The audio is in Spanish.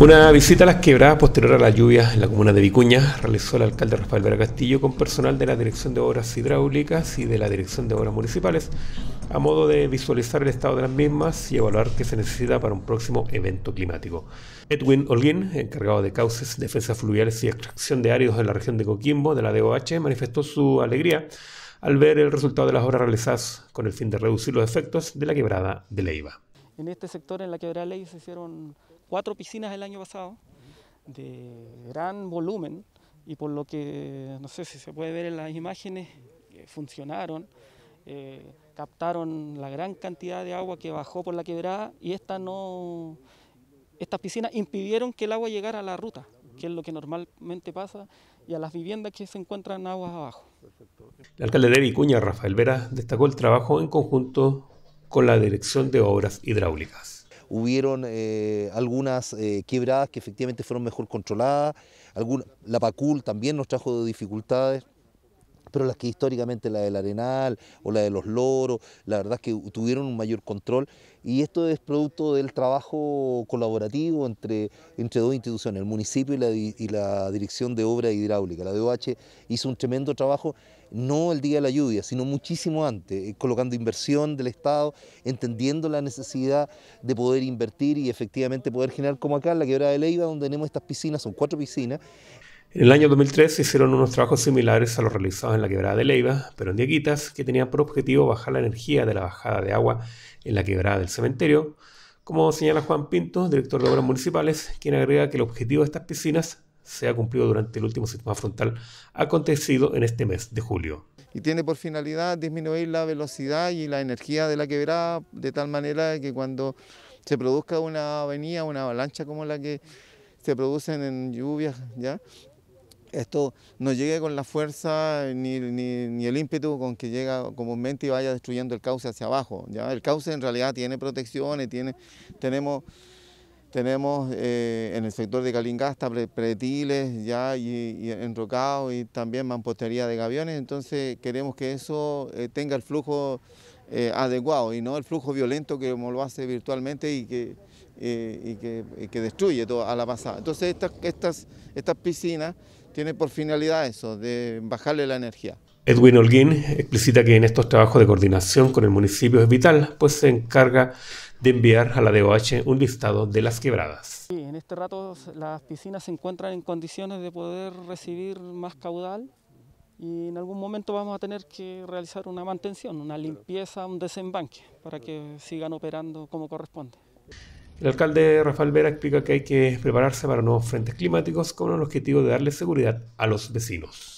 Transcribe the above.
Una visita a las quebradas posterior a las lluvias en la comuna de Vicuña realizó el alcalde Rafael Vera Castillo con personal de la Dirección de Obras Hidráulicas y de la Dirección de Obras Municipales a modo de visualizar el estado de las mismas y evaluar qué se necesita para un próximo evento climático. Edwin Holguín, encargado de cauces, defensas fluviales y extracción de áridos en la región de Coquimbo de la DOH, manifestó su alegría al ver el resultado de las obras realizadas con el fin de reducir los efectos de la quebrada de Leiva. En este sector, en la quebrada de Leiva, se hicieron cuatro piscinas el año pasado de gran volumen y por lo que, no sé si se puede ver en las imágenes, eh, funcionaron, eh, captaron la gran cantidad de agua que bajó por la quebrada y esta no, estas piscinas impidieron que el agua llegara a la ruta, que es lo que normalmente pasa, y a las viviendas que se encuentran aguas abajo. El alcalde de Vicuña, Rafael Vera, destacó el trabajo en conjunto con la Dirección de Obras Hidráulicas hubieron eh, algunas eh, quebradas que efectivamente fueron mejor controladas, la PACUL también nos trajo dificultades pero las que históricamente la del Arenal o la de los Loros, la verdad es que tuvieron un mayor control y esto es producto del trabajo colaborativo entre, entre dos instituciones, el municipio y la, Dirección de Obra Hidráulica. La DOH hizo un tremendo trabajo, no el día de la lluvia, sino muchísimo antes, eh, colocando inversión del Estado, entendiendo la necesidad de poder invertir y efectivamente poder generar como acá en la quebrada de Leiva, donde tenemos estas piscinas, son cuatro piscinas, en el año 2003 se hicieron unos trabajos similares a los realizados en la quebrada de Leiva, pero en Dieguitas, que tenía por objetivo bajar la energía de la bajada de agua en la quebrada del cementerio, como señala Juan Pinto, director de Obras Municipales, quien agrega que el objetivo de estas piscinas se ha cumplido durante el último sistema frontal acontecido en este mes de julio. Y tiene por finalidad disminuir la velocidad y la energía de la quebrada de tal manera que cuando se produzca una avenida, una avalancha como la que se producen en lluvias, ¿ya? esto no llegue con la fuerza ni, el ímpetu con que llega comúnmente y vaya destruyendo el cauce hacia abajo. ¿ya? El cauce en realidad tiene protecciones, tiene, tenemos, tenemos eh, en el sector de Calingasta pretiles ya, y, y enrocados y también mampostería de gaviones, entonces queremos que eso eh, tenga el flujo eh, adecuado y no el flujo violento que lo hace virtualmente y que, y que, destruye todo a la pasada. Entonces estas, estas, estas piscinas tiene por finalidad eso, de bajarle la energía. Edwin Holguín explicita que en estos trabajos de coordinación con el municipio es vital, pues se encarga de enviar a la DOH un listado de las quebradas. Sí, en este rato las piscinas se encuentran en condiciones de poder recibir más caudal y en algún momento vamos a tener que realizar una mantención, una limpieza, un desembanque para que sigan operando como corresponde. El alcalde Rafael Vera explica que hay que prepararse para nuevos frentes climáticos con el objetivo de darle seguridad a los vecinos.